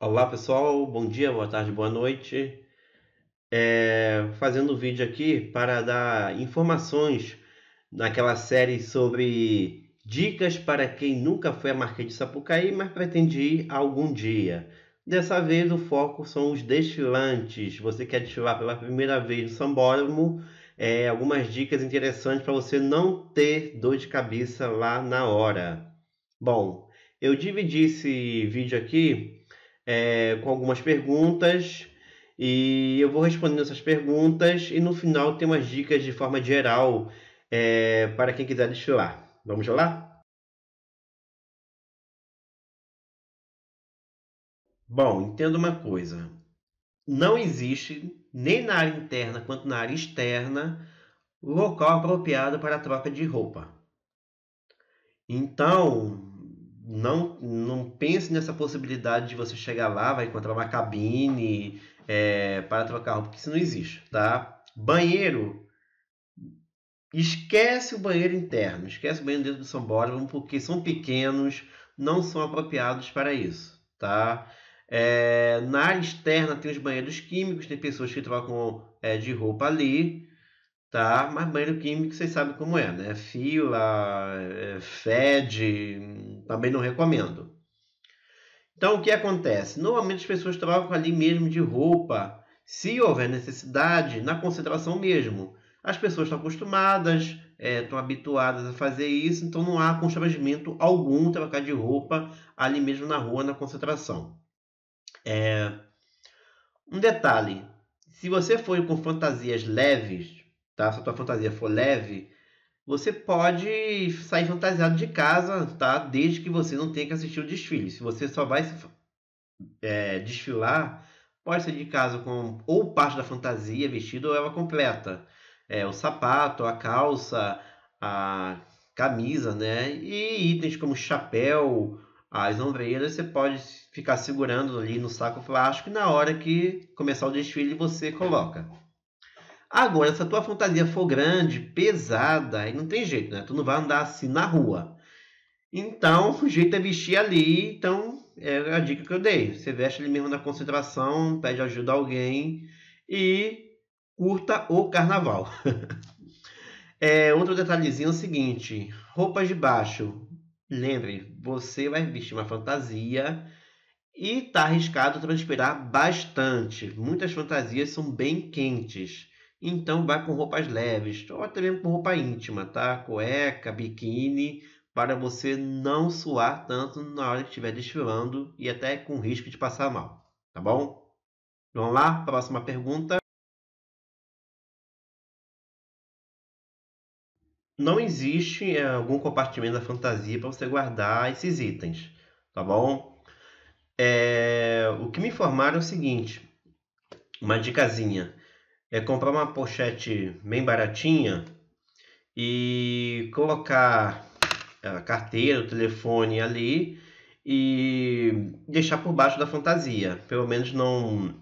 Olá pessoal, bom dia, boa tarde, boa noite. É, fazendo um vídeo aqui para dar informações naquela série sobre dicas para quem nunca foi à Marquês de Sapucaí, mas pretende ir algum dia. Dessa vez o foco são os desfilantes. Você quer desfilar pela primeira vez no Sambódromo, é, algumas dicas interessantes para você não ter dor de cabeça lá na hora. Bom, eu dividi esse vídeo aqui é, com algumas perguntas e eu vou respondendo essas perguntas e no final tem umas dicas de forma geral é, para quem quiser desfilar Vamos lá? Bom, entenda uma coisa. Não existe, nem na área interna quanto na área externa, local apropriado para a troca de roupa. Então, não, não pense nessa possibilidade de você chegar lá, vai encontrar uma cabine é, para trocar roupa, porque isso não existe, tá? Banheiro. Esquece o banheiro interno, esquece o banheiro dentro do sambódromo, porque são pequenos, não são apropriados para isso, tá? É, na área externa tem os banheiros químicos, tem pessoas que trocam é, de roupa ali, tá? Mas banheiro químico vocês sabem como é, né? Fila, é, fede, também não recomendo. Então, o que acontece? Normalmente as pessoas trocam ali mesmo de roupa, se houver necessidade, na concentração mesmo. As pessoas estão acostumadas, é, estão habituadas a fazer isso, então não há constrangimento algum trocar de roupa ali mesmo na rua, na concentração. É... Um detalhe: se você for com fantasias leves, tá? se a tua fantasia for leve, você pode sair fantasiado de casa, tá? Desde que você não tenha que assistir o desfile. Se você só vai é, desfilar, pode sair de casa com ou parte da fantasia vestido ou ela completa. É, o sapato, a calça, a camisa, né? E itens como chapéu, as ombreiras, você pode ficar segurando ali no saco plástico e na hora que começar o desfile você coloca. Agora, se a tua fantasia for grande, pesada, aí não tem jeito, né? Tu não vai andar assim na rua. Então, o jeito é vestir ali. Então, é a dica que eu dei. Você veste ali mesmo na concentração, pede ajuda a alguém e curta o carnaval. é, outro detalhezinho é o seguinte: roupas de baixo. Lembre, você vai vestir uma fantasia e tá arriscado transpirar bastante. Muitas fantasias são bem quentes. Então vai com roupas leves, ou até mesmo com roupa íntima, tá? Cueca, biquíni, para você não suar tanto na hora que estiver desfilando e até com risco de passar mal, tá bom? Vamos lá, próxima pergunta. Não existe eh, algum compartimento da fantasia para você guardar esses itens, tá bom? É, o que me informaram é o seguinte, uma dicasinha é comprar uma pochete bem baratinha e colocar a carteira, o telefone ali e deixar por baixo da fantasia. Pelo menos não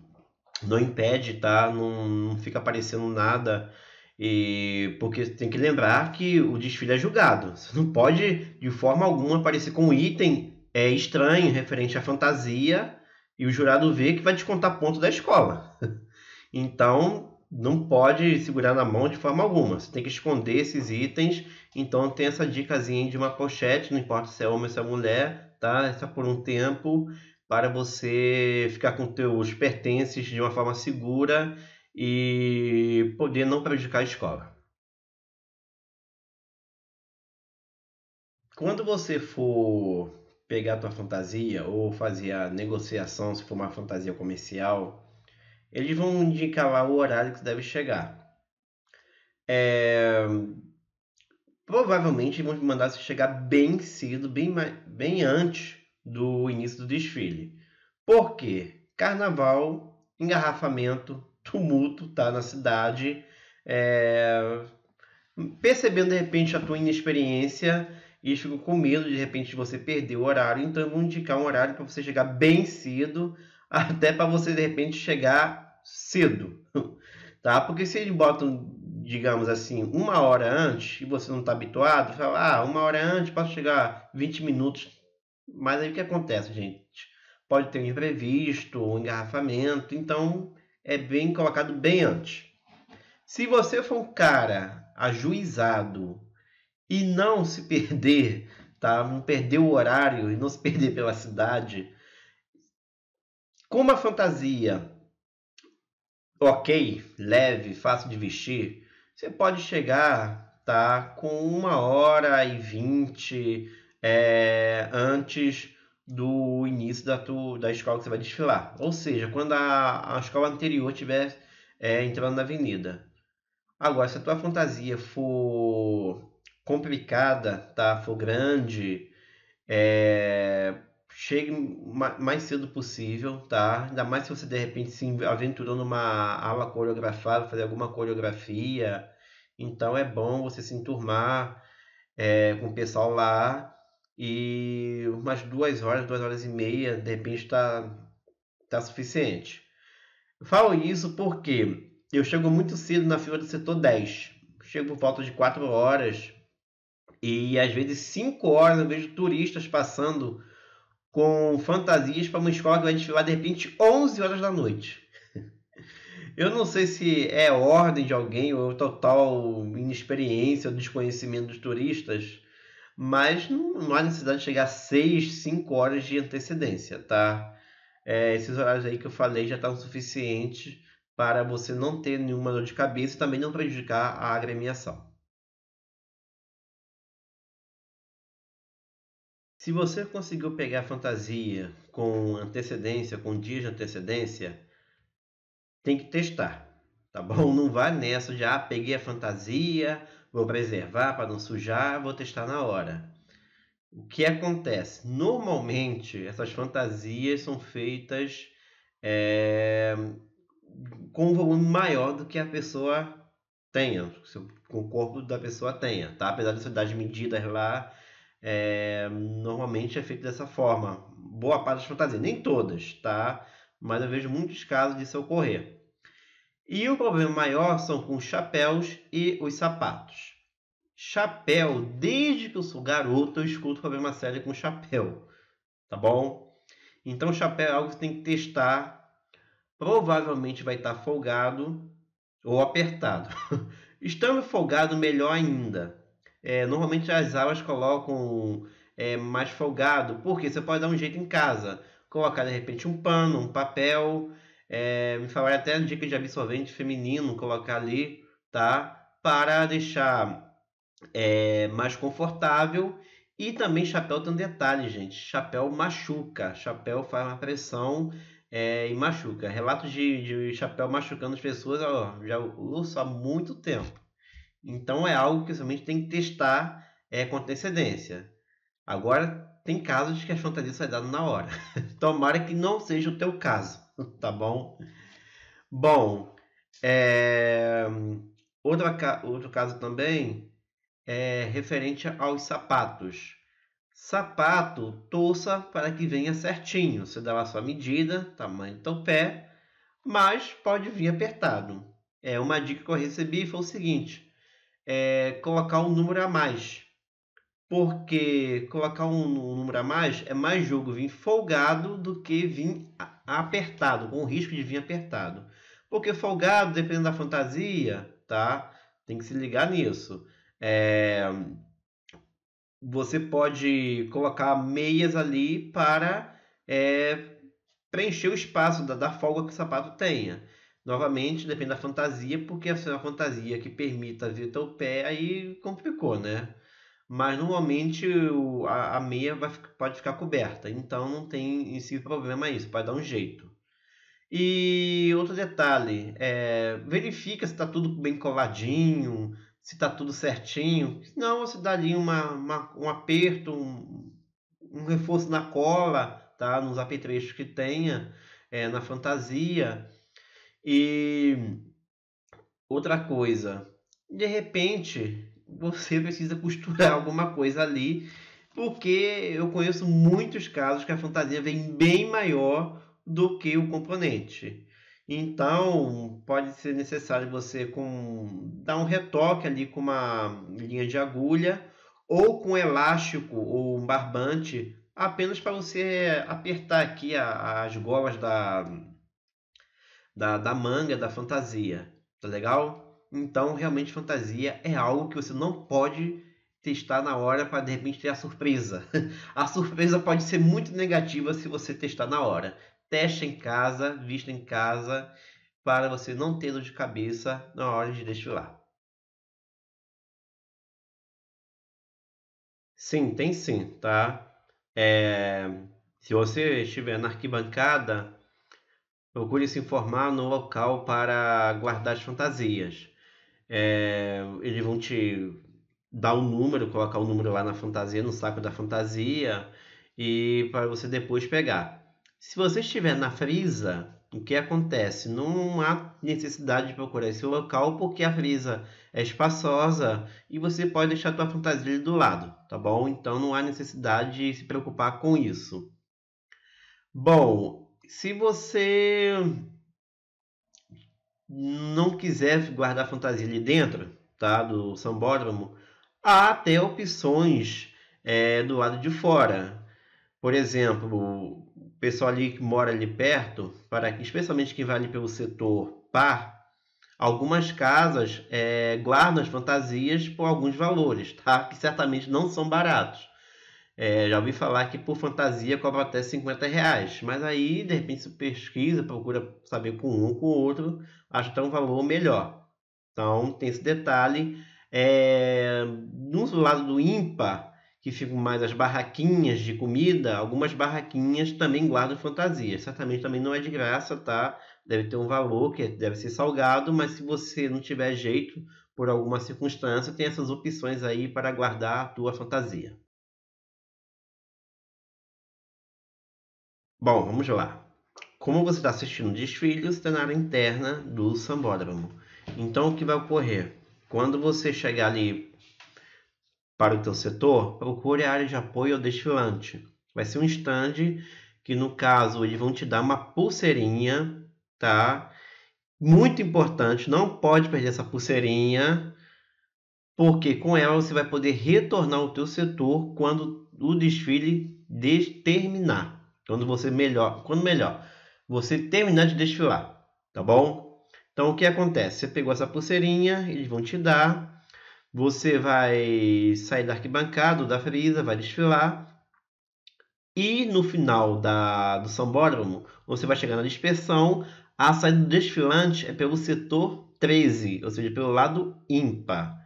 não impede, tá? Não, não fica aparecendo nada. E porque tem que lembrar que o desfile é julgado. Você não pode de forma alguma aparecer com um item é estranho referente à fantasia e o jurado vê que vai descontar ponto da escola. Então, não pode segurar na mão de forma alguma. Você tem que esconder esses itens. Então tem essa dicasinha de uma pochete, não importa se é homem ou se é mulher, tá? Essa é por um tempo para você ficar com teus pertences de uma forma segura e poder não prejudicar a escola. Quando você for pegar a tua fantasia ou fazer a negociação, se for uma fantasia comercial, eles vão indicar lá o horário que você deve chegar. É... Provavelmente vão te mandar você chegar bem cedo, bem, bem antes do início do desfile. Por quê? Carnaval, engarrafamento, tumulto tá na cidade. É... Percebendo de repente a tua inexperiência, e ficou com medo de, de repente você perder o horário, então vão indicar um horário para você chegar bem cedo, até para você de repente chegar cedo, tá? Porque se eles botam, digamos assim, uma hora antes e você não está habituado, fala, ah, uma hora antes posso chegar 20 minutos. Mas aí o que acontece, gente? Pode ter um imprevisto, um engarrafamento, então é bem colocado bem antes. Se você for um cara ajuizado e não se perder, tá? Não perder o horário e não se perder pela cidade, com uma fantasia ok, leve, fácil de vestir, você pode chegar tá com uma hora e vinte é, antes do início da, tu, da escola que você vai desfilar. Ou seja, quando a, a escola anterior estiver é, entrando na avenida. Agora, se a tua fantasia for complicada, tá? for grande, é, chegue mais cedo possível, tá? Ainda mais se você de repente se aventurou numa aula coreografada, fazer alguma coreografia. Então é bom você se enturmar é, com o pessoal lá e umas duas horas, duas horas e meia, de repente está tá suficiente. Eu falo isso porque eu chego muito cedo na fila do setor 10. Chego por volta de 4 horas e às vezes 5 horas eu vejo turistas passando com fantasias para uma escola que vai desfilar de repente 11 horas da noite. Eu não sei se é ordem de alguém ou é total inexperiência ou desconhecimento dos turistas, mas não, há necessidade de chegar a 6, 5 horas de antecedência, tá? É, esses horários aí que eu falei já estão suficientes para você não ter nenhuma dor de cabeça e também não prejudicar a agremiação. Se você conseguiu pegar a fantasia com antecedência, com dias de antecedência, tem que testar, tá bom? Não vá nessa já ah, peguei a fantasia, vou preservar para não sujar, vou testar na hora. O que acontece? Normalmente essas fantasias são feitas é, com um volume maior do que a pessoa tenha, com o corpo da pessoa tenha, tá? Apesar dessas das medidas lá é, normalmente é feito dessa forma. Boa parte das fantasias, nem todas, tá? Mas eu vejo muitos casos disso ocorrer. E o problema maior são com os chapéus e os sapatos. Chapéu, desde que eu sou garoto, eu escuto problema sério com chapéu, tá bom? Então, chapéu é algo que você tem que testar. Provavelmente vai estar folgado ou apertado. Estando folgado, melhor ainda é, normalmente as abas colocam é, mais folgado, porque você pode dar um jeito em casa. Colocar de repente um pano, um papel. É, me falaram até dica de absorvente feminino, colocar ali, tá? Para deixar é, mais confortável. E também chapéu tem um detalhe, gente. Chapéu machuca. Chapéu faz uma pressão é, e machuca. Relatos de, de chapéu machucando as pessoas, ó, já ouço há muito tempo. Então é algo que somente tem que testar é, com antecedência. Agora, tem casos que a fantasia sai dada na hora. Tomara que não seja o teu caso, tá bom? Bom, é... outro, outro caso também é referente aos sapatos. Sapato, torça para que venha certinho. Você dá a sua medida, tamanho do teu pé, mas pode vir apertado. É uma dica que eu recebi foi o seguinte: é, colocar um número a mais. Porque colocar um, um, número a mais é mais jogo vir folgado do que vir apertado, com o risco de vir apertado. Porque folgado, dependendo da fantasia, tá? Tem que se ligar nisso. É, você pode colocar meias ali para é, preencher o espaço da, da folga que o sapato tenha. Novamente, depende da fantasia, porque se é uma fantasia que permita vir até o pé, aí complicou, né? Mas normalmente o, a, a, meia vai, pode ficar coberta, então não tem em si problema isso, pode dar um jeito. E outro detalhe, é, verifica se está tudo bem coladinho, se está tudo certinho. Senão você dá ali uma, uma um aperto, um, um, reforço na cola, tá? nos apetrechos que tenha é, na fantasia. E outra coisa, de repente você precisa costurar alguma coisa ali, porque eu conheço muitos casos que a fantasia vem bem maior do que o componente. Então, pode ser necessário você com, dar um retoque ali com uma linha de agulha ou com um elástico ou um barbante, apenas para você apertar aqui as golas da, da, da manga, da fantasia. Tá legal? Então, realmente, fantasia é algo que você não pode testar na hora para de repente ter a surpresa. a surpresa pode ser muito negativa se você testar na hora. Teste em casa, vista em casa, para você não ter dor de cabeça na hora de desfilar. Sim, tem sim, tá? É, se você estiver na arquibancada, Procure se informar no local para guardar as fantasias. É, eles vão te dar o um número, colocar o um número lá na fantasia, no saco da fantasia, e para você depois pegar. Se você estiver na frisa, o que acontece? Não há necessidade de procurar esse local porque a frisa é espaçosa e você pode deixar sua fantasia do lado, tá bom? Então não há necessidade de se preocupar com isso. Bom, se você não quiser guardar fantasia ali dentro, tá, do sambódromo, há até opções é, do lado de fora. Por exemplo, o pessoal ali que mora ali perto, para especialmente quem vai ali pelo setor par, algumas casas é, guardam as fantasias por alguns valores, tá? Que certamente não são baratos. É, já ouvi falar que por fantasia cobra até 50 reais, mas aí de repente você pesquisa, procura saber com um, com o outro, acha tá um valor melhor. Então tem esse detalhe. É, no lado do ímpar, que ficam mais as barraquinhas de comida, algumas barraquinhas também guardam fantasia Certamente também não é de graça, tá? Deve ter um valor que deve ser salgado, mas se você não tiver jeito por alguma circunstância, tem essas opções aí para guardar a tua fantasia. Bom, vamos lá. Como você está assistindo o desfile, você está na área interna do sambódromo. Então, o que vai ocorrer? Quando você chegar ali para o teu setor, procure a área de apoio ao desfilante. Vai ser um stand que, no caso, eles vão te dar uma pulseirinha, tá? Muito importante, não pode perder essa pulseirinha, porque com ela você vai poder retornar ao teu setor quando o desfile terminar. Quando você melhor, quando melhor, você terminar de desfilar, tá bom? Então o que acontece? Você pegou essa pulseirinha, eles vão te dar. Você vai sair da arquibancada, da frisa, vai desfilar. E no final da, do sambódromo, você vai chegar na dispersão. A saída do desfilante é pelo setor 13, ou seja, pelo lado ímpar.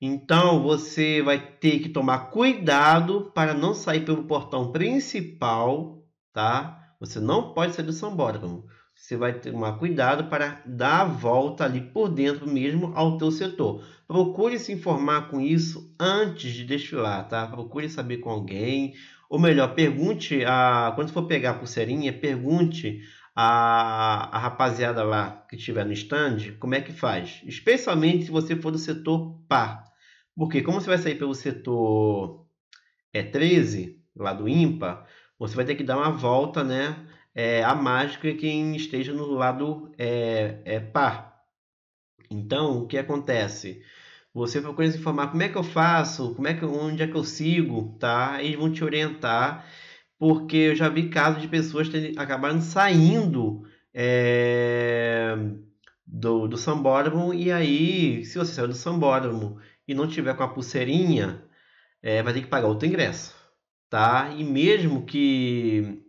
Então você vai ter que tomar cuidado para não sair pelo portão principal tá? Você não pode sair do sambódromo. Você vai tomar cuidado para dar a volta ali por dentro mesmo ao teu setor. Procure se informar com isso antes de desfilar, tá? Procure saber com alguém, ou melhor, pergunte a quando for pegar a pulseirinha, pergunte a, a rapaziada lá que estiver no stand como é que faz, especialmente se você for do setor par, porque como você vai sair pelo setor é 13 lá do ímpar, você vai ter que dar uma volta, né? É, a mágica quem esteja no lado é, é par. Então, o que acontece? Você procura se informar como é que eu faço, como é que, onde é que eu sigo, tá? Eles vão te orientar, porque eu já vi casos de pessoas terem, acabaram saindo é, do, do sambódromo, e aí, se você saiu do sambódromo e não tiver com a pulseirinha, é, vai ter que pagar outro ingresso tá? E mesmo que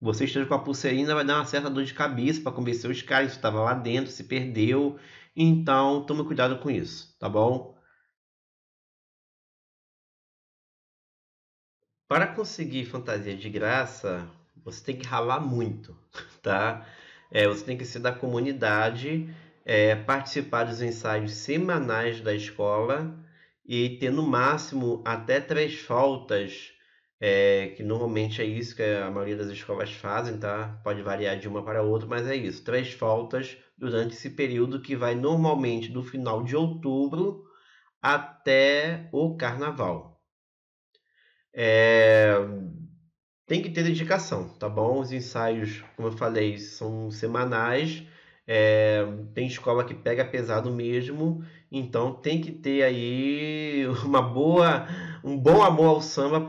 você esteja com a pulseirinha, vai dar uma certa dor de cabeça para convencer os caras que estava lá dentro, se perdeu. Então, tome cuidado com isso, tá bom? Para conseguir fantasia de graça, você tem que ralar muito, tá? É, você tem que ser da comunidade, é, participar dos ensaios semanais da escola e ter no máximo até três faltas é, que normalmente é isso que a maioria das escolas fazem, tá? Pode variar de uma para outra, mas é isso. Três faltas durante esse período que vai normalmente do final de outubro até o carnaval. É... Tem que ter dedicação, tá bom? Os ensaios, como eu falei, são semanais. É... Tem escola que pega pesado mesmo então tem que ter aí uma boa, um bom amor ao samba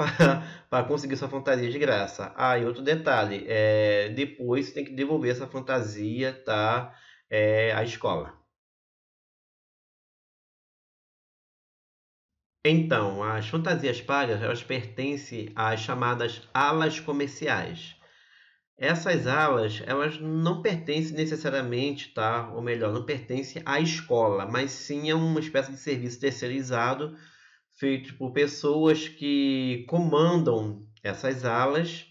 para conseguir sua fantasia de graça. Ah, e outro detalhe, é, depois tem que devolver essa fantasia, tá? É, à escola. Então, as fantasias pagas elas pertencem às chamadas alas comerciais. Essas alas, elas não pertencem necessariamente, tá? Ou melhor, não pertencem à escola, mas sim a uma espécie de serviço terceirizado feito por pessoas que comandam essas alas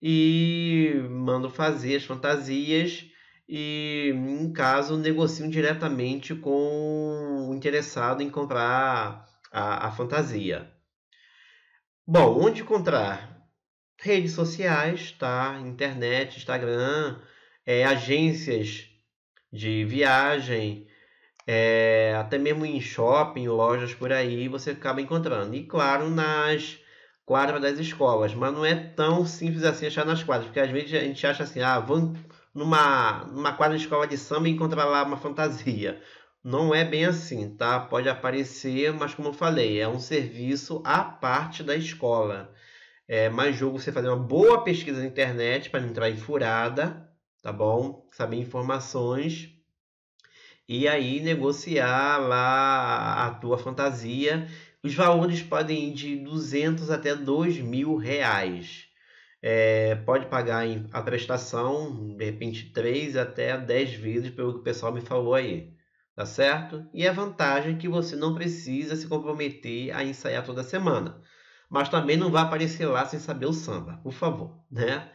e mandam fazer as fantasias e, em caso, negociam diretamente com o interessado em comprar a, a fantasia. Bom, onde encontrar redes sociais, tá? Internet, Instagram, é, agências de viagem, é, até mesmo em shopping, lojas por aí, você acaba encontrando. E claro, nas quadras das escolas, mas não é tão simples assim achar nas quadras, porque às vezes a gente acha assim, ah, vamos numa, numa quadra de escola de samba e encontrar lá uma fantasia. Não é bem assim, tá? Pode aparecer, mas como eu falei, é um serviço à parte da escola. É mais jogo você fazer uma boa pesquisa na internet para não entrar em furada, tá bom? Saber informações e aí negociar lá a tua fantasia. Os valores podem ir de 200 até 2 mil reais. É, pode pagar a prestação, de repente 3 até 10 vezes, pelo que o pessoal me falou aí. Tá certo? E a vantagem é que você não precisa se comprometer a ensaiar toda semana mas também não vai aparecer lá sem saber o samba, por favor, né?